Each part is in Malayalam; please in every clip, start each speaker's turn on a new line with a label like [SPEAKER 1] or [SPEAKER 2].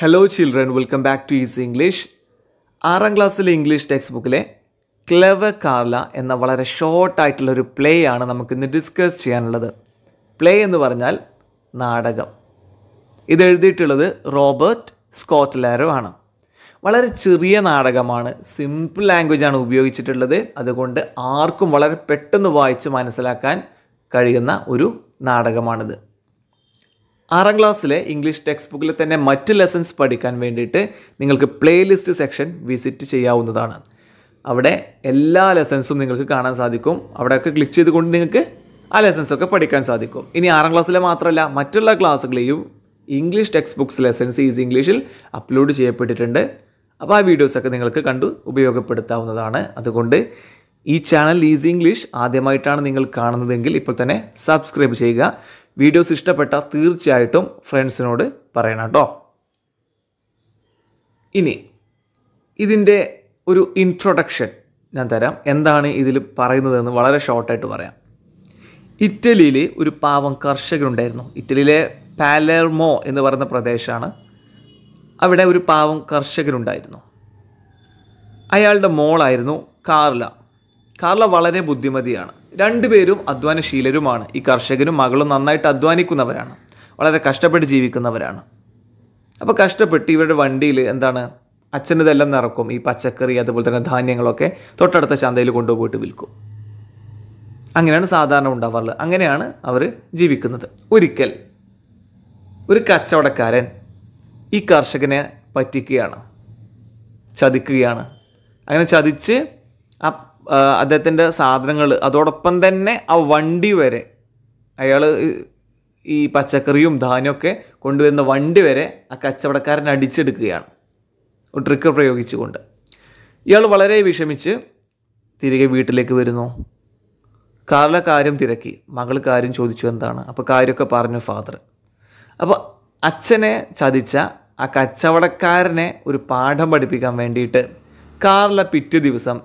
[SPEAKER 1] Hello children welcome back to ease English ആറാം ക്ലാസ്സിലെ ഇംഗ്ലീഷ് ടെക്സ്റ്റ് ബുക്കിലെ ക്ലെവർ കാർല എന്ന വളരെ ഷോർട്ടായിട്ടുള്ളൊരു ഒരു പ്ലേ ആണ് നമുക്കിന്ന് ഡിസ്കസ് ചെയ്യാനുള്ളത് പ്ലേ എന്ന് പറഞ്ഞാൽ നാടകം ഇത് എഴുതിയിട്ടുള്ളത് റോബർട്ട് സ്കോട്ട്ലാരോ ആണ് വളരെ ചെറിയ നാടകമാണ് സിമ്പിൾ ആണ് ഉപയോഗിച്ചിട്ടുള്ളത് അതുകൊണ്ട് ആർക്കും വളരെ പെട്ടെന്ന് വായിച്ച് മനസ്സിലാക്കാൻ കഴിയുന്ന ഒരു നാടകമാണിത് ആറാം ക്ലാസ്സിലെ ഇംഗ്ലീഷ് ടെക്സ്റ്റ് ബുക്കിൽ തന്നെ മറ്റ് ലെസൺസ് പഠിക്കാൻ വേണ്ടിയിട്ട് നിങ്ങൾക്ക് പ്ലേലിസ്റ്റ് സെക്ഷൻ വിസിറ്റ് ചെയ്യാവുന്നതാണ് അവിടെ എല്ലാ ലെസൺസും നിങ്ങൾക്ക് കാണാൻ സാധിക്കും അവിടെയൊക്കെ ക്ലിക്ക് ചെയ്തുകൊണ്ട് നിങ്ങൾക്ക് ആ ലെസൺസൊക്കെ പഠിക്കാൻ സാധിക്കും ഇനി ആറാം ക്ലാസ്സിലെ മാത്രമല്ല മറ്റുള്ള ക്ലാസ്സുകളെയും English text books lessons ease ഇംഗ്ലീഷിൽ അപ്ലോഡ് ചെയ്യപ്പെട്ടിട്ടുണ്ട് അപ്പോൾ ആ വീഡിയോസൊക്കെ നിങ്ങൾക്ക് കണ്ടു ഉപയോഗപ്പെടുത്താവുന്നതാണ് അതുകൊണ്ട് ഈ ചാനൽ ഈസി ഇംഗ്ലീഷ് ആദ്യമായിട്ടാണ് നിങ്ങൾ കാണുന്നതെങ്കിൽ ഇപ്പോൾ തന്നെ സബ്സ്ക്രൈബ് ചെയ്യുക വീഡിയോസ് ഇഷ്ടപ്പെട്ടാൽ തീർച്ചയായിട്ടും ഫ്രണ്ട്സിനോട് പറയണം കേട്ടോ ഇനി ഇതിൻ്റെ ഒരു ഇൻട്രൊഡക്ഷൻ ഞാൻ തരാം എന്താണ് ഇതിൽ പറയുന്നതെന്ന് വളരെ ഷോർട്ടായിട്ട് പറയാം ഇറ്റലിയിൽ ഒരു പാവം കർഷകരുണ്ടായിരുന്നു ഇറ്റലിയിലെ പാലേർമോ എന്ന് പറയുന്ന പ്രദേശമാണ് അവിടെ ഒരു പാവം കർഷകരുണ്ടായിരുന്നു അയാളുടെ മോളായിരുന്നു കാർല കാർല വളരെ ബുദ്ധിമതിയാണ് രണ്ടുപേരും അധ്വാനശീലരുമാണ് ഈ കർഷകനും മകളും നന്നായിട്ട് അധ്വാനിക്കുന്നവരാണ് വളരെ കഷ്ടപ്പെട്ട് ജീവിക്കുന്നവരാണ് അപ്പോൾ കഷ്ടപ്പെട്ട് ഇവരുടെ വണ്ടിയിൽ എന്താണ് അച്ഛനതെല്ലാം നിറക്കും ഈ പച്ചക്കറി അതുപോലെ തന്നെ ധാന്യങ്ങളൊക്കെ തൊട്ടടുത്ത ചന്തയിൽ കൊണ്ടുപോയിട്ട് വിൽക്കും അങ്ങനെയാണ് സാധാരണ ഉണ്ടാവാറുള്ളത് അങ്ങനെയാണ് അവർ ജീവിക്കുന്നത് ഒരിക്കൽ ഒരു കച്ചവടക്കാരൻ ഈ കർഷകനെ പറ്റിക്കുകയാണ് ചതിക്കുകയാണ് അങ്ങനെ ചതിച്ച് ആ അദ്ദേഹത്തിൻ്റെ സാധനങ്ങൾ അതോടൊപ്പം തന്നെ ആ വണ്ടി വരെ അയാൾ ഈ പച്ചക്കറിയും ധാന്യമൊക്കെ കൊണ്ടുവരുന്ന വണ്ടി വരെ ആ കച്ചവടക്കാരൻ അടിച്ചെടുക്കുകയാണ് ഒരു ട്രിക്ക് പ്രയോഗിച്ചുകൊണ്ട് ഇയാൾ വളരെ വിഷമിച്ച് തിരികെ വീട്ടിലേക്ക് വരുന്നു കാറിലെ കാര്യം തിരക്കി മകൾ കാര്യം ചോദിച്ചു എന്താണ് അപ്പോൾ കാര്യമൊക്കെ പറഞ്ഞു ഫാദർ അപ്പോൾ അച്ഛനെ ചതിച്ച ആ കച്ചവടക്കാരനെ ഒരു പാഠം പഠിപ്പിക്കാൻ വേണ്ടിയിട്ട് കാറിലെ പിറ്റേ ദിവസം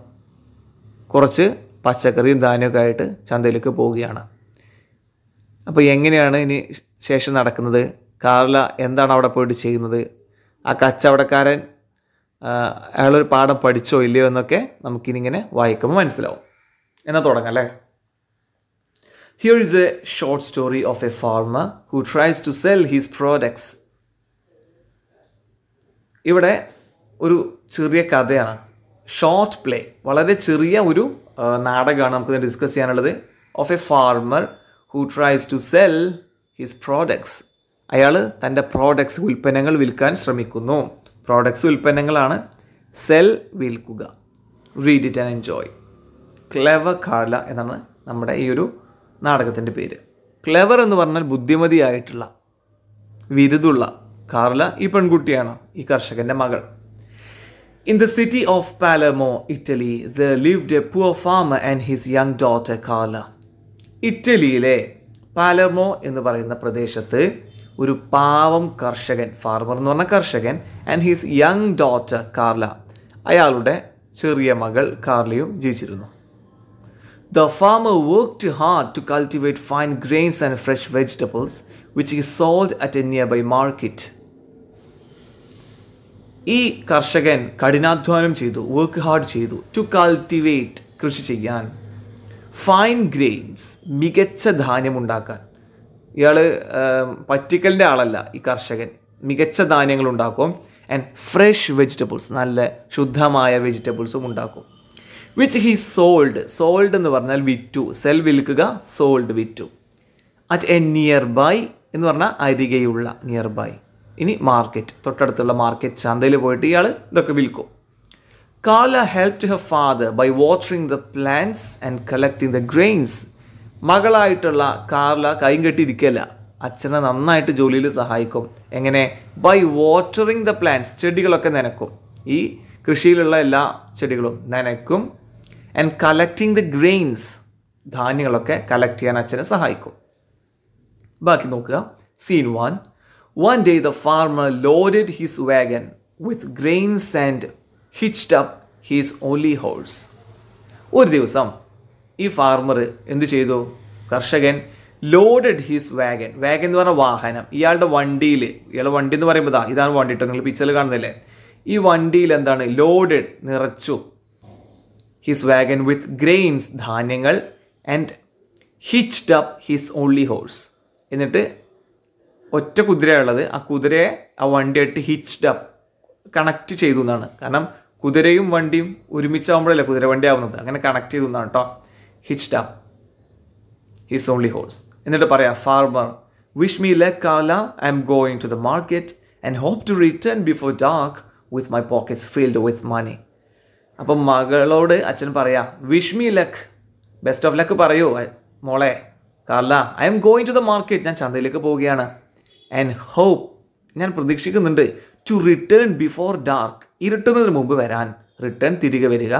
[SPEAKER 1] കുറച്ച് പച്ചക്കറിയും ധാന്യമൊക്കെ ആയിട്ട് ചന്തയിലേക്ക് പോവുകയാണ് അപ്പോൾ എങ്ങനെയാണ് ഇനി ശേഷം നടക്കുന്നത് കാർല എന്താണ് അവിടെ പോയിട്ട് ചെയ്യുന്നത് ആ കച്ചവടക്കാരൻ അയാളൊരു പാഠം പഠിച്ചോ ഇല്ലയോ എന്നൊക്കെ നമുക്കിനിങ്ങനെ വായിക്കുമ്പോൾ മനസ്സിലാവും എന്നാൽ തുടങ്ങാം അല്ലേ here is a short story of a farmer who tries to sell his products ഇവിടെ ഒരു ചെറിയ കഥയാണ് ഷോർട്ട് പ്ലേ വളരെ ചെറിയ ഒരു നാടകമാണ് നമുക്ക് ഡിസ്കസ് ചെയ്യാനുള്ളത് of a farmer who tries to sell his products അയാൾ തൻ്റെ പ്രോഡക്ട്സ് ഉൽപ്പന്നങ്ങൾ വിൽക്കാൻ ശ്രമിക്കുന്നു പ്രോഡക്ട്സ് ഉൽപ്പന്നങ്ങളാണ് സെൽ വിൽക്കുക read it and enjoy clever Carla എന്നാണ് നമ്മുടെ ഈ ഒരു നാടകത്തിൻ്റെ പേര് ക്ലെവർ എന്ന് പറഞ്ഞാൽ ബുദ്ധിമതിയായിട്ടുള്ള വിരുദുള്ള കാർല ഈ പെൺകുട്ടിയാണ് ഈ കർഷകൻ്റെ മകൾ In the city of Palermo, Italy, there lived a poor farmer and his young daughter Carla. ഇറ്റലിയിലെ പാലർമോ എന്ന് പറയുന്ന പ്രദേശത്ത് ഒരു പാവം കർഷകൻ ഫാർമർ എന്ന് പറഞ്ഞ കർഷകൻ and his young daughter Carla അയാളുടെ ചെറിയ മകൾ കാർലയും ജീവിച്ചിരുന്നു the farmer worked hard to cultivate fine grains and fresh vegetables which is sold at a nearby market ഈ കർഷകൻ കഠിനാധ്വാനം ചെയ്തു വർക്ക് ഹാർഡ് ചെയ്തു ടു കൾട്ടിവേറ്റ് കൃഷി ചെയ്യാൻ ഫൈൻ ഗ്രെയിൻസ് മികച്ച ധാന്യം ഉണ്ടാക്കാൻ ഇയാൾ പറ്റിക്കലിൻ്റെ ആളല്ല ഈ കർഷകൻ മികച്ച ധാന്യങ്ങൾ ഉണ്ടാക്കും ആൻഡ് ഫ്രഷ് വെജിറ്റബിൾസ് നല്ല ശുദ്ധമായ വെജിറ്റബിൾസും ഉണ്ടാക്കും വിച്ച് ഹി സോൾഡ് സോൾഡ് എന്ന് പറഞ്ഞാൽ വിറ്റു സെൽ വിൽക്കുക സോൾഡ് വിറ്റു അറ്റ് എ നിയർ ബൈ എന്ന് പറഞ്ഞാൽ അരികെയുള്ള നിയർ ബൈ ഇനി മാർക്കറ്റ് തൊട്ടടുത്തുള്ള മാർക്കറ്റ് ചന്തയിൽ പോയിട്ട് ഇയാൾ ഇതൊക്കെ വിൽക്കും Carla helped her father by watering the plants and collecting the grains മകളായിട്ടുള്ള കാർല കൈയും കെട്ടിയിരിക്കല്ല അച്ഛനെ നന്നായിട്ട് ജോലിയിൽ സഹായിക്കും എങ്ങനെ ബൈ വാട്ടറിങ് ദ പ്ലാന്റ്സ് ചെടികളൊക്കെ നനക്കും ഈ കൃഷിയിലുള്ള എല്ലാ ചെടികളും നനക്കും ആൻഡ് കളക്ടിങ് ദ ഗ്രെയിൻസ് ധാന്യങ്ങളൊക്കെ കളക്ട് ചെയ്യാൻ അച്ഛനെ സഹായിക്കും ബാക്കി നോക്കുക scene one One day the farmer loaded his wagon with grains and hitched up his only horse. ഒരു ദിവസം ഈ ഫാർമർ എന്ത് ചെയ്തു കർഷകൻ ലോഡഡ് ഹിസ് വാഗൻ വാഗൻ എന്ന് പറഞ്ഞ വാഹനം ഇയാളുടെ വണ്ടിയിൽ ഇയാളുടെ വണ്ടി എന്ന് പറയുമ്പോൾ ഇതാ ഇതാണ് വണ്ടി കേട്ടോ നിങ്ങൾ പിക്ചറിൽ കാണുന്നില്ലേ ഈ വണ്ടിയിൽ എന്താണ് ലോഡഡ് നിറച്ചു ഹിസ് വാഗൻ വിത്ത് ഗ്രെയിൻസ് ധാന്യങ്ങൾ and hitched up his only horse എന്നിട്ട് ഒറ്റ കുതിരയുള്ളത് ആ കുതിരയെ ആ വണ്ടിയായിട്ട് ഹിച്ച്ഡ് അപ്പ് കണക്ട് ചെയ്തു എന്നാണ് കാരണം കുതിരയും വണ്ടിയും ഒരുമിച്ചാവുമ്പോഴല്ലേ കുതിര വണ്ടി ആവുന്നത് അങ്ങനെ കണക്ട് ചെയ്തു എന്നാണ് കേട്ടോ hitched up his only horse എന്നിട്ട് പറയാം farmer wish me luck Carla I'm going to the market and hope to return before dark with my pockets filled with money അപ്പം മകളോട് അച്ഛൻ പറയാം wish me luck best of luck പറയൂ മോളെ Carla I'm going to the market ഞാൻ ചന്തയിലേക്ക് പോവുകയാണ് ആൻഡ് ഹോപ്പ് ഞാൻ പ്രതീക്ഷിക്കുന്നുണ്ട് ടു റിട്ടേൺ ബിഫോർ ഡാർക്ക് ഇരുട്ടുന്നതിന് മുമ്പ് വരാൻ റിട്ടേൺ തിരികെ വരിക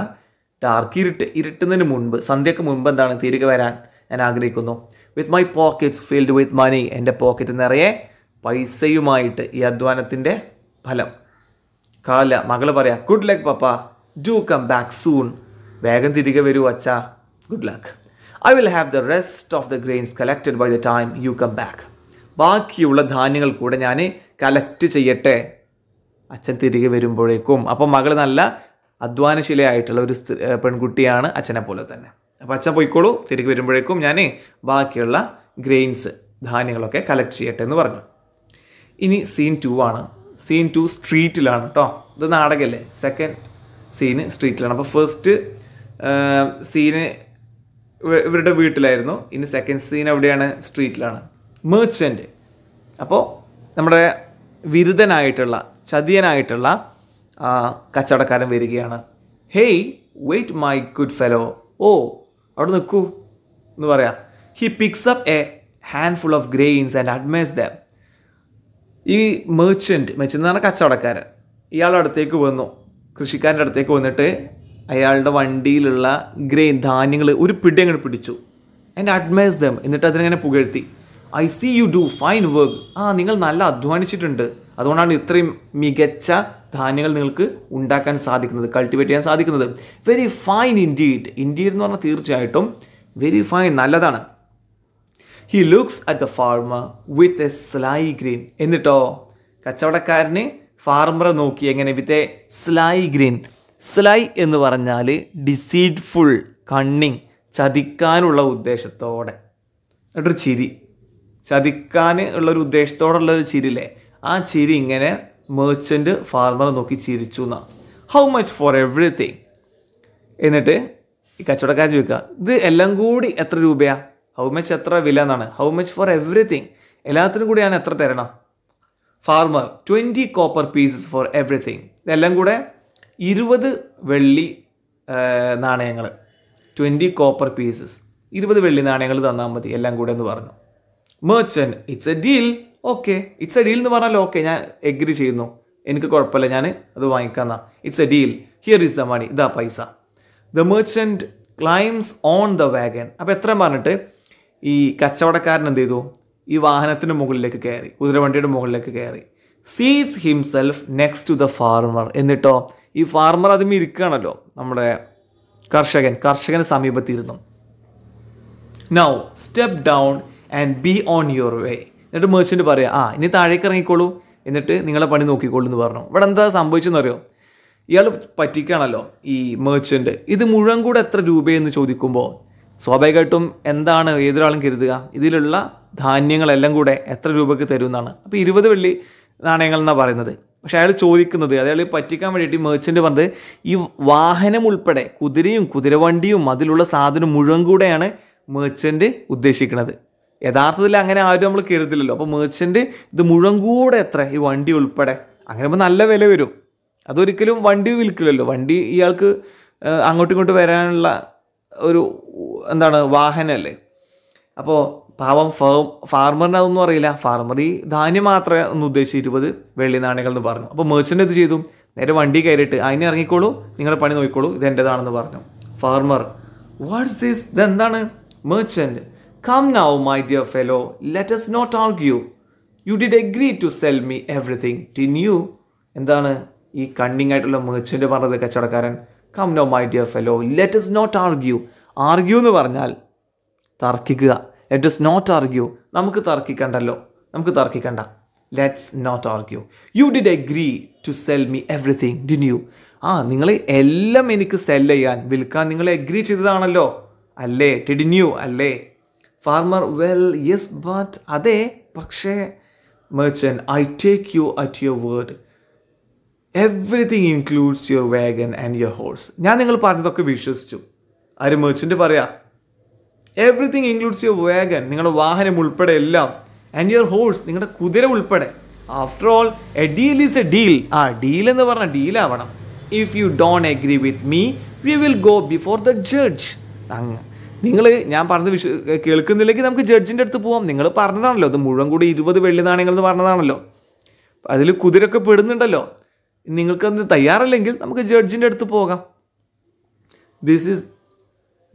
[SPEAKER 1] ഡാർക്ക് ഇരുട്ട് ഇരുട്ടുന്നതിന് മുൻപ് സന്ധ്യക്ക് മുൻപ് എന്താണ് തിരികെ വരാൻ ഞാൻ ആഗ്രഹിക്കുന്നു with my pockets filled with money എൻ്റെ പോക്കറ്റ് നിറയെ പൈസയുമായിട്ട് ഈ അധ്വാനത്തിൻ്റെ ഫലം കാല മകൾ പറയാം good luck papa do come back soon വേഗം തിരികെ വരൂ അച്ഛ good luck I will have the rest of the grains collected by the time you come back ബാക്കിയുള്ള ധാന്യങ്ങൾ കൂടെ ഞാൻ കലക്ട് ചെയ്യട്ടെ അച്ഛൻ തിരികെ വരുമ്പോഴേക്കും അപ്പോൾ മകൾ നല്ല അധ്വാനശീലയായിട്ടുള്ള ഒരു പെൺകുട്ടിയാണ് അച്ഛനെ പോലെ തന്നെ അപ്പോൾ അച്ഛൻ പോയിക്കോളൂ തിരികെ വരുമ്പോഴേക്കും ഞാൻ ബാക്കിയുള്ള ഗ്രെയിൻസ് ധാന്യങ്ങളൊക്കെ കലക്ട് ചെയ്യട്ടെ എന്ന് പറഞ്ഞു ഇനി സീൻ ടു ആണ് സീൻ ടു സ്ട്രീറ്റിലാണ് കേട്ടോ ഇത് നാടകമല്ലേ സെക്കൻഡ് സീന് സ്ട്രീറ്റിലാണ് അപ്പോൾ ഫസ്റ്റ് സീന് ഇവരുടെ വീട്ടിലായിരുന്നു ഇനി സെക്കൻഡ് സീൻ എവിടെയാണ് സ്ട്രീറ്റിലാണ് മേർച്ചൻ്റ് അപ്പോൾ നമ്മുടെ വിരുദ്ധനായിട്ടുള്ള ചതിയനായിട്ടുള്ള കച്ചവടക്കാരൻ വരികയാണ് hey wait my good fellow oh അവിടെ നിൽക്കൂ എന്ന് പറയാം he picks up a handful of grains and admires them ഈ മെർച്ചൻറ്റ് മെച്ചെന്ന് എന്ന് പറഞ്ഞാൽ കച്ചവടക്കാരൻ ഇയാളുടെ അടുത്തേക്ക് വന്നു കൃഷിക്കാരൻ്റെ അടുത്തേക്ക് വന്നിട്ട് അയാളുടെ വണ്ടിയിലുള്ള ഗ്രെയിൻ ധാന്യങ്ങൾ ഒരു പിടി അങ്ങനെ പിടിച്ചു ആൻഡ് അഡ്മേഴ്സ് ദം എന്നിട്ട് അതിനെങ്ങനെ പുകഴ്ത്തി I see you do fine work ആ നിങ്ങൾ നല്ല അധ്വാനിച്ചിട്ടുണ്ട് അതുകൊണ്ടാണ് ഇത്രയും മികച്ച ധാന്യങ്ങൾ നിങ്ങൾക്ക് ഉണ്ടാക്കാൻ സാധിക്കുന്നത് കൾട്ടിവേറ്റ് ചെയ്യാൻ സാധിക്കുന്നത് വെരി ഫൈൻ ഇൻഡീഡ് ഇൻഡീഡ് എന്ന് പറഞ്ഞാൽ തീർച്ചയായിട്ടും വെരി ഫൈൻ നല്ലതാണ് he looks at the farmer with a sly grin എന്നിട്ടോ കച്ചവടക്കാരന് ഫാർമറെ നോക്കി എങ്ങനെ with a sly grin sly എന്ന് പറഞ്ഞാൽ ഡിസീഡ്ഫുൾ കണ്ണിങ് ചതിക്കാനുള്ള ഉദ്ദേശത്തോടെ എന്നിട്ടൊരു ചിരി ചതിക്കാൻ ഉള്ളൊരു ഉദ്ദേശത്തോടുള്ളൊരു ചിരില്ലേ ആ ചിരി ഇങ്ങനെ മേർച്ചൻ്റ് ഫാർമറെ നോക്കി ചിരിച്ചു എന്നാ ഹൗ മച്ച് ഫോർ എവ്രിതിങ് എന്നിട്ട് ഈ കച്ചവടക്കാരൻ ചോദിക്കുക ഇത് എല്ലാം കൂടി എത്ര രൂപയാ ഹൗ മച്ച് എത്ര വില എന്നാണ് ഹൗ മച്ച് ഫോർ എവ്രിതിങ് എല്ലാത്തിനും കൂടി ഞാൻ എത്ര തരണം farmer twenty copper pieces for everything ഇതെല്ലാം കൂടെ ഇരുപത് വെള്ളി നാണയങ്ങൾ ട്വൻറ്റി കോപ്പർ പീസസ് ഇരുപത് വെള്ളി നാണയങ്ങൾ തന്നാൽ മതി എല്ലാം കൂടെ എന്ന് പറഞ്ഞു merchant it's a deal okay it's a deal എന്ന് പറഞ്ഞാൽ ഓക്കെ ഞാൻ എഗ്രി ചെയ്യുന്നു എനിക്ക് കുഴപ്പമില്ല ഞാൻ അത് വാങ്ങിക്കാന്നാ it's a deal here is the money ഇതാ പൈസ the merchant climbs on the wagon അപ്പോൾ എത്രയും പറഞ്ഞിട്ട് ഈ കച്ചവടക്കാരൻ എന്ത് ചെയ്തു ഈ വാഹനത്തിന് മുകളിലേക്ക് കയറി കുതിരവണ്ടിയുടെ മുകളിലേക്ക് കയറി സീസ് himself next to the farmer എന്നിട്ടോ ഈ ഫാർമർ അതിൽ ഇരിക്കുകയാണല്ലോ നമ്മുടെ കർഷകൻ കർഷകന് സമീപത്തിരുന്നു now step down and be on your way എന്നിട്ട് മേർച്ചൻ്റ് പറയുക ആ ഇനി താഴേക്ക് ഇറങ്ങിക്കോളൂ എന്നിട്ട് നിങ്ങളെ പണി നോക്കിക്കോളൂ എന്ന് പറഞ്ഞു ഇവിടെ എന്താ സംഭവിച്ചെന്നറിയോ ഇയാൾ പറ്റിക്കാണല്ലോ ഈ മേർച്ചൻ്റ് ഇത് മുഴുവൻ കൂടെ എത്ര രൂപയെന്ന് ചോദിക്കുമ്പോൾ സ്വാഭാവികമായിട്ടും എന്താണ് ഏതൊരാളും കരുതുക ഇതിലുള്ള ധാന്യങ്ങളെല്ലാം കൂടെ എത്ര രൂപയ്ക്ക് തരുമെന്നാണ് അപ്പോൾ ഇരുപത് വെള്ളി നാണയങ്ങൾ എന്നാണ് പറയുന്നത് പക്ഷെ അയാൾ ചോദിക്കുന്നത് അതായത് പറ്റിക്കാൻ വേണ്ടിയിട്ട് മേർച്ചൻ്റ് പറഞ്ഞത് ഈ വാഹനം ഉൾപ്പെടെ കുതിരയും കുതിരവണ്ടിയും അതിലുള്ള സാധനം മുഴുവൻ കൂടെയാണ് മേർച്ചൻ്റ് ഉദ്ദേശിക്കുന്നത് യഥാർത്ഥത്തിൽ അങ്ങനെ ആരും നമ്മൾ കരുതില്ലല്ലോ അപ്പോൾ മേർച്ചൻ്റ് ഇത് മുഴുവൻ കൂടെ എത്ര ഈ വണ്ടി ഉൾപ്പെടെ അങ്ങനെ ഇപ്പോൾ നല്ല വില വരും അതൊരിക്കലും വണ്ടി വിൽക്കില്ലല്ലോ വണ്ടി ഇയാൾക്ക് അങ്ങോട്ടും ഇങ്ങോട്ടും വരാനുള്ള ഒരു എന്താണ് വാഹനമല്ലേ അപ്പോൾ പാവം ഫാം ഫാർമറിനതൊന്നും അറിയില്ല ഫാർമർ ഈ ധാന്യം മാത്രമേ ഒന്ന് ഉദ്ദേശിച്ച് ഇരുപത് വെള്ളി നാണയങ്ങൾ എന്ന് പറഞ്ഞു അപ്പോൾ മേർച്ചൻ്റ് എന്ത് ചെയ്തു നേരെ വണ്ടി കയറിയിട്ട് അതിനെ ഇറങ്ങിക്കോളൂ നിങ്ങളുടെ പണി നോക്കിക്കോളൂ ഇത് എൻ്റെതാണെന്ന് പറഞ്ഞു ഫാർമർ വാട്ട്സ് ദിസ് ഇതെന്താണ് merchant Come now, my dear fellow, let us not argue. You did agree to sell me everything didn't you എന്താണ് ഈ കണ്ണിങ് ആയിട്ടുള്ള മെർച്ചൻ്റ് പറഞ്ഞത് കച്ചവടക്കാരൻ come now my dear fellow let us not argue argue എന്ന് പറഞ്ഞാൽ തർക്കിക്കുക ലെറ്റ് ഇസ് നോട്ട് ആർഗ്യൂ നമുക്ക് തർക്കിക്കണ്ടല്ലോ നമുക്ക് തർക്കിക്കണ്ട let's not argue you did agree to sell me everything didn't you ആ നിങ്ങൾ എല്ലാം എനിക്ക് സെൽ ചെയ്യാൻ വിൽക്കാൻ നിങ്ങൾ എഗ്രി ചെയ്തതാണല്ലോ അല്ലേ ഡിഡിൻ യു അല്ലേ ഫാർമർ വെൽ യെസ് ബട്ട് അതെ പക്ഷേ merchant I take you at your word everything includes your wagon and your horse ഞാൻ നിങ്ങൾ പറഞ്ഞതൊക്കെ വിശ്വസിച്ചു ആര് മെർച്ചൻ്റ് പറയാ എവറിഥിങ് ഇൻക്ലൂഡ്സ് യുവർ വാഗൻ നിങ്ങളുടെ വാഹനം ഉൾപ്പെടെ എല്ലാം ആൻഡ് യുവർ ഹോഴ്സ് നിങ്ങളുടെ കുതിര ഉൾപ്പെടെ after all a deal is a deal ആ ഡീൽ എന്ന് പറഞ്ഞാൽ ഡീലാവണം if you don't agree with me we will go before the judge അങ്ങ് നിങ്ങൾ ഞാൻ പറഞ്ഞത് വിശ്വ കേൾക്കുന്നില്ലെങ്കിൽ നമുക്ക് ജഡ്ജിൻ്റെ അടുത്ത് പോവാം നിങ്ങൾ പറഞ്ഞതാണല്ലോ അത് മുഴുവൻ കൂടി ഇരുപത് വെള്ളി നാണയങ്ങൾ എന്ന് പറഞ്ഞതാണല്ലോ അതിൽ കുതിരൊക്കെ പെടുന്നുണ്ടല്ലോ നിങ്ങൾക്കത് തയ്യാറല്ലെങ്കിൽ നമുക്ക് ജഡ്ജിൻ്റെ അടുത്ത് പോകാം this is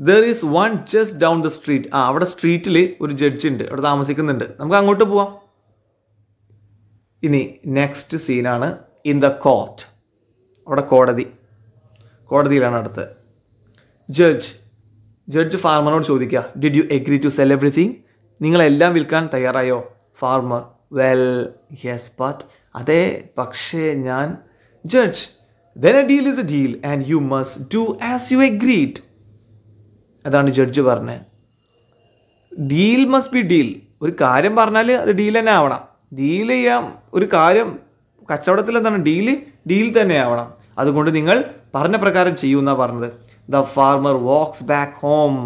[SPEAKER 1] there is one just down the street ആ അവിടെ സ്ട്രീറ്റിൽ ഒരു ജഡ്ജ് ഉണ്ട് അവിടെ താമസിക്കുന്നുണ്ട് നമുക്ക് അങ്ങോട്ട് പോവാം ഇനി നെക്സ്റ്റ് സീനാണ് ഇൻ ദ കോർട്ട് അവിടെ കോടതി കോടതിയിലാണ് അടുത്ത് ജഡ്ജ് ജഡ്ജ് ഫാർമറിനോട് ചോദിക്കുക did you agree to sell everything നിങ്ങളെല്ലാം വിൽക്കാൻ തയ്യാറായോ ഫാർമർ വെൽ യെസ് ബട്ട് അതെ പക്ഷേ ഞാൻ judge then a deal is a deal and you must do as you agreed അതാണ് ജഡ്ജ് പറഞ്ഞത് ഡീൽ മസ്റ്റ് ബി ഡീൽ ഒരു കാര്യം പറഞ്ഞാൽ അത് ഡീൽ തന്നെ ആവണം ഡീൽ ചെയ്യാം ഒരു കാര്യം കച്ചവടത്തിൽ എന്താണ് ഡീൽ ഡീൽ തന്നെ ആവണം അതുകൊണ്ട് നിങ്ങൾ പറഞ്ഞ പ്രകാരം ചെയ്യൂ പറഞ്ഞത് The farmer walks back home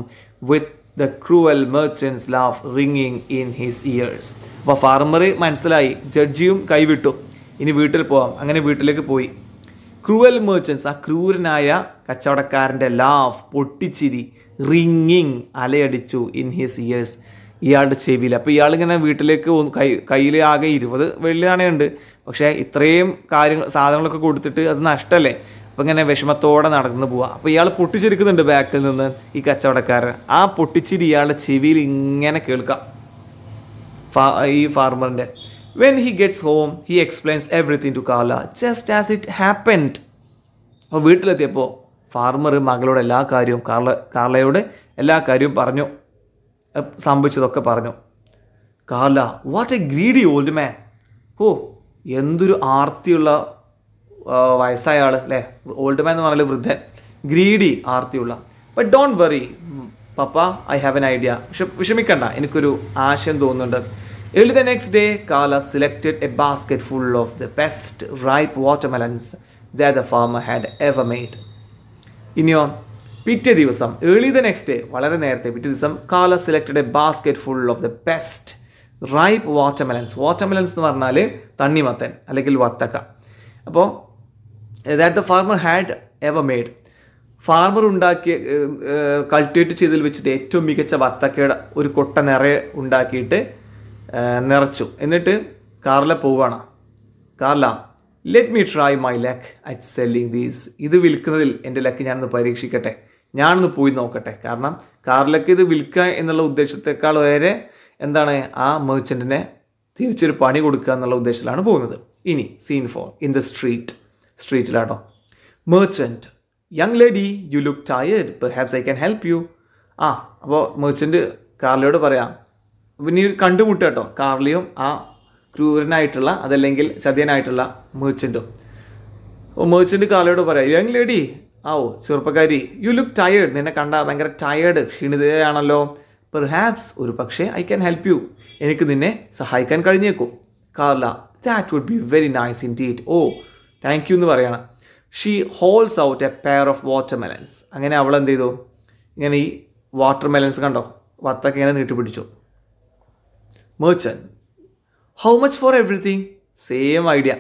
[SPEAKER 1] with the cruel merchant's laugh റിങ്ങിങ് ഇൻ ഹിസ് ഇയേഴ്സ് അപ്പോൾ ഫാർമർ മനസ്സിലായി ജഡ്ജിയും കൈവിട്ടു ഇനി വീട്ടിൽ പോവാം അങ്ങനെ വീട്ടിലേക്ക് പോയി ക്രൂവൽ മെർച്ചൻസ് ആ ക്രൂരനായ കച്ചവടക്കാരൻ്റെ ലാഫ് പൊട്ടിച്ചിരി റിങ്ങിങ് അലയടിച്ചു ഇൻ ഹിസ് ഇയേഴ്സ് ഇയാളുടെ ചെവിയിൽ അപ്പോൾ ഇയാളിങ്ങനെ വീട്ടിലേക്ക് കൈ കയ്യിൽ ആകെ ഇരുപത് വെള്ളി നാണയമുണ്ട് പക്ഷേ ഇത്രയും കാര്യങ്ങൾ സാധനങ്ങളൊക്കെ കൊടുത്തിട്ട് അത് നഷ്ടമല്ലേ അപ്പോൾ ഇങ്ങനെ വിഷമത്തോടെ നടന്നു പോവുക അപ്പോൾ ഇയാൾ പൊട്ടിച്ചിരിക്കുന്നുണ്ട് ബാക്കിൽ നിന്ന് ഈ കച്ചവടക്കാരൻ ആ പൊട്ടിച്ചിരി ഇയാളുടെ ചെവിയിൽ ഇങ്ങനെ കേൾക്കാം ഫാ ഈ ഫാർമറിൻ്റെ when he gets home he explains everything to Carla just as it happened അപ്പോൾ വീട്ടിലെത്തിയപ്പോൾ ഫാർമർ മകളോട് എല്ലാ കാര്യവും കാർള കാർലയോട് എല്ലാ കാര്യവും പറഞ്ഞു സംഭവിച്ചതൊക്കെ പറഞ്ഞു Carla what a greedy old man oh എന്തൊരു ആർത്തിയുള്ള വയസ്സായ ആൾ അല്ലേ ഓൾഡ് മാൻ എന്ന് പറഞ്ഞാൽ വൃദ്ധൻ ഗ്രീഡി ആർത്തിയുള്ള but don't worry papa I have an idea വിഷമിക്കണ്ട എനിക്കൊരു ആശയം തോന്നുന്നുണ്ട് early the next day Carla selected a basket full of the best ripe watermelons the the farmer had ever made ഇനിയോ പിറ്റേ ദിവസം ഏർലി ദ നെക്സ്റ്റ് ഡേ വളരെ നേരത്തെ പിറ്റേ ദിവസം Carla selected a basket full of the best ripe watermelons watermelons എന്ന് പറഞ്ഞാൽ തണ്ണിമത്തൻ അല്ലെങ്കിൽ വത്തക്ക അപ്പോൾ that the farmer had ever made farmer ഉണ്ടാക്കിയ കൾട്ടിവേറ്റ് ചെയ്തതിൽ വെച്ചിട്ട് ഏറ്റവും മികച്ച വത്തക്കയുടെ ഒരു കൊട്ട നിറയെ ഉണ്ടാക്കിയിട്ട് നിറച്ചു എന്നിട്ട് കാറിലെ പോവുകയാണ് Carla let me try my luck at selling these ഇത് വിൽക്കുന്നതിൽ എൻ്റെ ലക്ക് ഞാനൊന്ന് പരീക്ഷിക്കട്ടെ ഞാനൊന്ന് പോയി നോക്കട്ടെ കാരണം കാറിലൊക്കെ ഇത് വിൽക്കുക എന്നുള്ള ഉദ്ദേശത്തെക്കാൾ വരെ എന്താണ് ആ മെർച്ചൻറ്റിനെ തിരിച്ചൊരു പണി കൊടുക്കുക എന്നുള്ള ഉദ്ദേശത്തിലാണ് പോകുന്നത് ഇനി scene four in the street സ്ട്രീറ്റിലാട്ടോ merchant young lady you look tired perhaps I can help you ആ അപ്പോൾ മെർച്ചൻറ്റ് കാർലിയോട് പറയാം പിന്നെ കണ്ടുമുട്ട കേട്ടോ കാർലിയും ആ ക്രൂരനായിട്ടുള്ള അതല്ലെങ്കിൽ ചതിയനായിട്ടുള്ള മെർച്ചൻറ്റും അപ്പോൾ മെർച്ചൻറ്റ് കാർലിയോട് പറയാം യങ് ലേഡി ആ ഓ ചെറുപ്പക്കാരി യു ലുക്ക് ടയേർഡ് നിന്നെ കണ്ട ഭയങ്കര ടയേർഡ് ക്ഷീണിതയാണല്ലോ പെർഹാപ്സ് ഒരു പക്ഷേ ഐ ക്യാൻ ഹെൽപ്പ് യു എനിക്ക് നിന്നെ സഹായിക്കാൻ കഴിഞ്ഞേക്കും Carla that would be very nice indeed oh thank you എന്ന് പറയണം she holds out a pair of watermelons അങ്ങനെ അവൾ എന്ത് ചെയ്തു ഇങ്ങനെ ഈ വാട്ടർ മെലൻസ് കണ്ടോ വത്തൊക്കെ ഇങ്ങനെ നീട്ടിപ്പിടിച്ചു merchant how much for everything same idea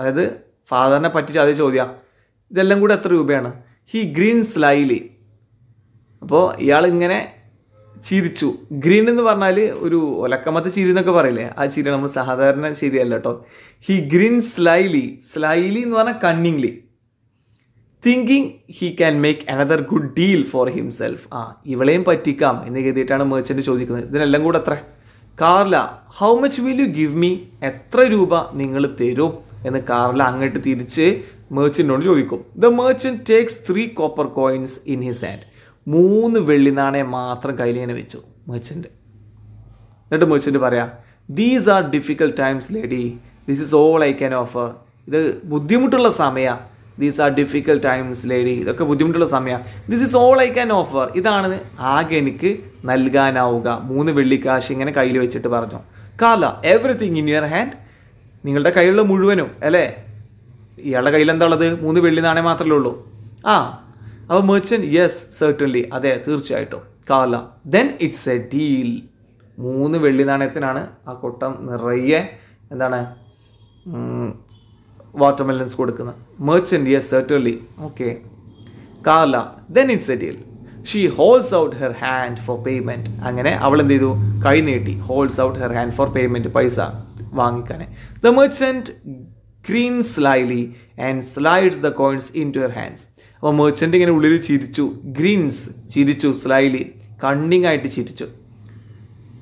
[SPEAKER 1] അതായത് ഫാദറിനെ പറ്റിച്ച് അതേ ചോദ്യ ഇതെല്ലാം കൂടെ എത്ര രൂപയാണ് ഹീ ഗ്രീൻ സ്ലൈലി അപ്പോൾ ഇയാൾ ഇങ്ങനെ ചിരിച്ചു ഗ്രീൻ എന്ന് പറഞ്ഞാൽ ഒരു ഒലക്കമത്തെ ചിരി എന്നൊക്കെ പറയില്ലേ ആ ചിരി നമ്മൾ സാധാരണ ശരിയല്ല കേട്ടോ ഹി ഗ്രീൻ സ്ലൈലി സ്ലൈലി എന്ന് പറഞ്ഞാൽ cunningly thinking he can make another good deal for himself ആ ഇവളെയും പറ്റിക്കാം എന്ന് കരുതിയിട്ടാണ് മേർച്ചൻ്റ് ചോദിക്കുന്നത് ഇതിനെല്ലാം കൂടെ അത്ര Carla how much will you give me എത്ര രൂപ നിങ്ങൾ തരും എന്ന് കാർല അങ്ങോട്ട് തിരിച്ച് മേർച്ചൻറ്റിനോട് ചോദിക്കും the merchant takes three copper coins in his hand മൂന്ന് വെള്ളി നാണയം മാത്രം കയ്യിൽ ഇങ്ങനെ വെച്ചു മെർച്ചൻ്റ് എന്നിട്ട് മെർച്ചൻ്റ് പറയാം these are difficult times lady this is all I can offer ഇത് ബുദ്ധിമുട്ടുള്ള സമയമാണ് these are difficult times lady ഇതൊക്കെ ബുദ്ധിമുട്ടുള്ള സമയമാണ് this is all I can offer ഇതാണ് ആകെ എനിക്ക് നൽകാനാവുക മൂന്ന് വെള്ളിക്കാശ് ഇങ്ങനെ കയ്യിൽ വെച്ചിട്ട് പറഞ്ഞു കാല എവറിത്തിങ് ഇൻ യുവർ ഹാൻഡ് നിങ്ങളുടെ കയ്യിലുള്ള മുഴുവനും അല്ലേ ഇയാളുടെ കയ്യിൽ എന്താ ഉള്ളത് മൂന്ന് വെള്ളി നാണയം മാത്രമേ ഉള്ളൂ ആ അപ്പോൾ മെർച്ചൻറ്റ് യെസ് സെർട്ടൺലി അതെ തീർച്ചയായിട്ടും കാല ദെൻ ഇറ്റ്സ് എ ഡീൽ മൂന്ന് വെള്ളി നാണയത്തിനാണ് ആ കൊട്ടം നിറയെ എന്താണ് വാട്ടർമെലൻസ് കൊടുക്കുന്നത് merchant yes certainly okay Carla then it's a deal she holds out her hand for payment അങ്ങനെ അവൾ എന്ത് ചെയ്തു കൈ നീട്ടി holds out her hand for payment പൈസ വാങ്ങിക്കാൻ the merchant grin slyly and slides the coins into her hands അപ്പോൾ മെർച്ചൻ്റ് ഇങ്ങനെ ഉള്ളിൽ ചിരിച്ചു ഗ്രീൻസ് ചിരിച്ചു സ്ലൈലി കണ്ണിങ് ആയിട്ട് ചിരിച്ചു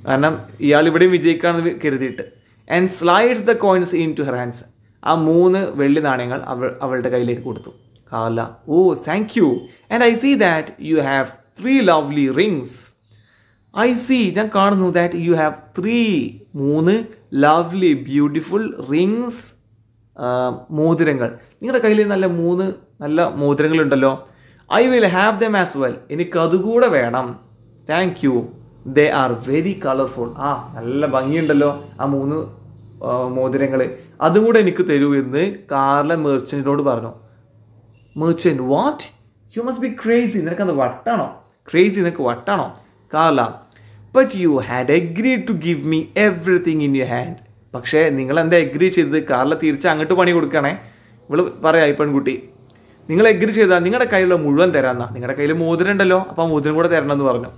[SPEAKER 1] കാരണം ഇയാൾ ഇവിടെയും വിജയിക്കുകയാണെന്ന് കരുതിയിട്ട് and slides the coins into her hands ആ മൂന്ന് വെള്ളി നാണയങ്ങൾ അവൾ അവളുടെ കയ്യിലേക്ക് കൊടുത്തു Carla oh thank you and I see that you have three lovely rings I see ഞാൻ കാണുന്നു ദാറ്റ് യു ഹാവ് ത്രീ മൂന്ന് ലവ്ലി ബ്യൂട്ടിഫുൾ റിങ്സ് മോതിരങ്ങൾ നിങ്ങളുടെ കയ്യിൽ നല്ല മൂന്ന് നല്ല മോതിരങ്ങളുണ്ടല്ലോ I will have them as well എനിക്ക് അതുകൂടെ വേണം thank you they are very colourful ആ നല്ല ഭംഗിയുണ്ടല്ലോ ആ മൂന്ന് മോതിരങ്ങൾ അതും കൂടെ എനിക്ക് തരൂ എന്ന് കാറിലെ മെർച്ചൻറ്റിനോട് പറഞ്ഞു merchant what you must be crazy നിനക്കത് വട്ടാണോ ക്രേസി നിനക്ക് വട്ടാണോ Carla but you had agree to give me everything in you hand പക്ഷേ നിങ്ങൾ എന്താ എഗ്രി ചെയ്തത് കാറിലെ തിരിച്ച് അങ്ങോട്ട് പണി കൊടുക്കണേ ഇവള് പറയാം ഈ പെൺകുട്ടി നിങ്ങൾ എഗ്രി ചെയ്താൽ നിങ്ങളുടെ കയ്യിലുള്ള മുഴുവൻ തരാമെന്നാ നിങ്ങളുടെ കയ്യിൽ മോതിരം ഉണ്ടല്ലോ അപ്പോൾ മോതിരം കൂടെ തരണമെന്ന് പറഞ്ഞു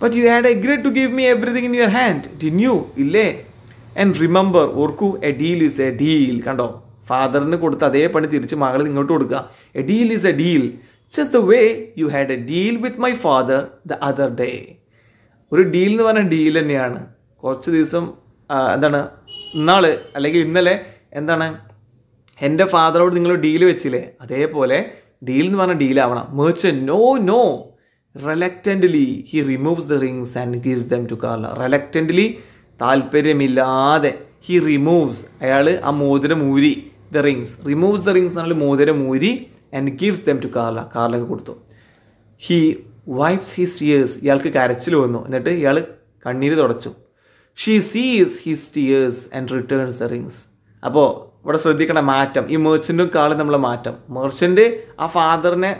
[SPEAKER 1] but you had agree to give me everything in your hand ഡി ന്യൂ ഇല്ലേ ആൻഡ് റിമെമ്പർ ഓർക്കൂ a deal is a deal കണ്ടോ ഫാദറിന് കൊടുത്ത അതേ പണി തിരിച്ച് മകൾ നിങ്ങോട്ട് കൊടുക്കുക a deal is a deal just the way you had a deal with my father the other day ഒരു ഡീൽ എന്ന് പറഞ്ഞാൽ ഡീൽ തന്നെയാണ് കുറച്ച് ദിവസം എന്താണ് ഇന്നാൾ അല്ലെങ്കിൽ ഇന്നലെ എന്താണ് എൻ്റെ ഫാദറോട് നിങ്ങൾ ഡീൽ വെച്ചില്ലേ അതേപോലെ ഡീൽ എന്ന് പറഞ്ഞാൽ ഡീലാവണം merchant no no reluctantly he removes the rings and gives them to Carla reluctantly താല്പര്യമില്ലാതെ ഹി റിമൂവ്സ് അയാൾ ആ മോതിരം ഊരി the rings removes the rings എന്നാൽ മോതിരം ഊരി and gives them to Carla കാർലക്ക് കൊടുത്തു ഹി വൈപ്സ് ഹിസ് ടിയേഴ്സ് ഇയാൾക്ക് കരച്ചിൽ വന്നു എന്നിട്ട് ഇയാൾ കണ്ണീര് തുടച്ചു she sees his tears and returns the rings അപ്പോൾ ഇവിടെ ശ്രദ്ധിക്കണ മാറ്റം ഈ മേർച്ചൻറ്റും കാളും നമ്മൾ മാറ്റം മേർച്ചൻ്റ് ആ ഫാദറിനെ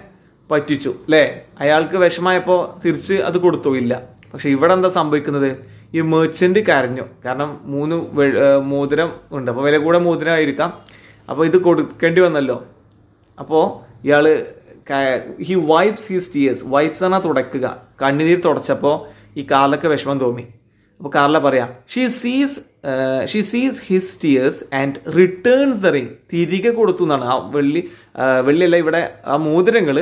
[SPEAKER 1] പറ്റിച്ചു അല്ലേ അയാൾക്ക് വിഷമായപ്പോൾ തിരിച്ച് അത് കൊടുത്തു ഇല്ല പക്ഷെ ഇവിടെ എന്താ സംഭവിക്കുന്നത് ഈ മേർച്ചൻ്റ് കരഞ്ഞു കാരണം മൂന്ന് മോതിരം ഉണ്ട് അപ്പോൾ വില കൂടെ മോതിരമായിരിക്കാം അപ്പോൾ ഇത് കൊടുക്കേണ്ടി വന്നല്ലോ അപ്പോൾ ഇയാൾ he wipes his tears wipes എന്നാൽ തുടക്കുക കണ്ണുനീർ തുടച്ചപ്പോൾ ഈ കാലൊക്കെ വിഷമം തോന്നി അപ്പോൾ കാർല പറയാം she sees she sees his tears and returns the ring തിരികെ കൊടുത്തു എന്നാണ് ആ വെള്ളി uh, വെള്ളിയല്ല ഇവിടെ ആ മോതിരങ്ങൾ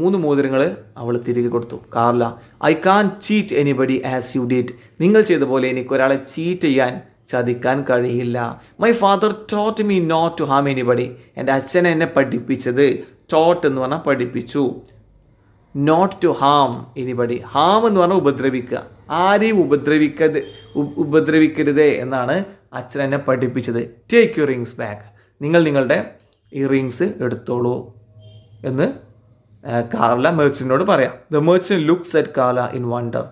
[SPEAKER 1] മൂന്ന് മോതിരങ്ങൾ അവൾ തിരികെ കൊടുത്തു Carla I can cheat anybody as you did നിങ്ങൾ ചെയ്ത പോലെ എനിക്ക് ഒരാളെ ചീറ്റ് ചെയ്യാൻ ചതിക്കാൻ കഴിയില്ല my father taught me not to harm anybody എൻ്റെ അച്ഛൻ എന്നെ പഠിപ്പിച്ചത് ടോട്ട് എന്ന് പറഞ്ഞാൽ പഠിപ്പിച്ചു not to harm anybody harm എന്ന് പറഞ്ഞാൽ ഉപദ്രവിക്കുക ആരെയും ഉപദ്രവിക്കത് ഉപദ്രവിക്കരുത് എന്നാണ് അച്ഛൻ എന്നെ പഠിപ്പിച്ചത് ടേക്ക് യു റിങ്സ് ബാക്ക് നിങ്ങൾ നിങ്ങളുടെ ഈ റിങ്സ് എടുത്തോളൂ എന്ന് കാർല മേർച്ചൻറ്റിനോട് പറയാം the merchant looks at Carla in wonder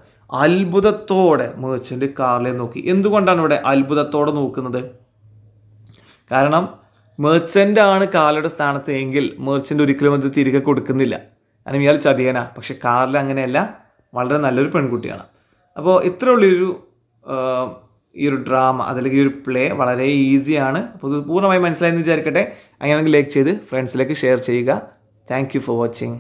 [SPEAKER 1] അത്ഭുതത്തോടെ മേർച്ചൻ്റ് കാർലയെ നോക്കി എന്തുകൊണ്ടാണ് ഇവിടെ അത്ഭുതത്തോടെ നോക്കുന്നത് കാരണം മേർച്ചൻ്റാണ് ആണ് കാർലയുടെ സ്ഥാനത്ത് എങ്കിൽ മേർച്ചൻ്റ് ഒരിക്കലും അത് തിരികെ കൊടുക്കുന്നില്ല കാരണം ഇയാൾ ചതിയനാ പക്ഷെ കാർല അങ്ങനെയല്ല വളരെ നല്ലൊരു പെൺകുട്ടിയാണ് അപ്പോൾ ഉള്ളൊരു ഈ ഒരു ഡ്രാമ അതല്ലെങ്കിൽ ഒരു പ്ലേ വളരെ ഈസിയാണ് അപ്പോൾ പൂർണ്ണമായി മനസ്സിലായെന്ന് വിചാരിക്കട്ടെ അങ്ങനെയാണെങ്കിൽ ലൈക്ക് ചെയ്ത് ഫ്രണ്ട്സിലേക്ക് ഷെയർ ചെയ്യുക താങ്ക് ഫോർ വാച്ചിങ്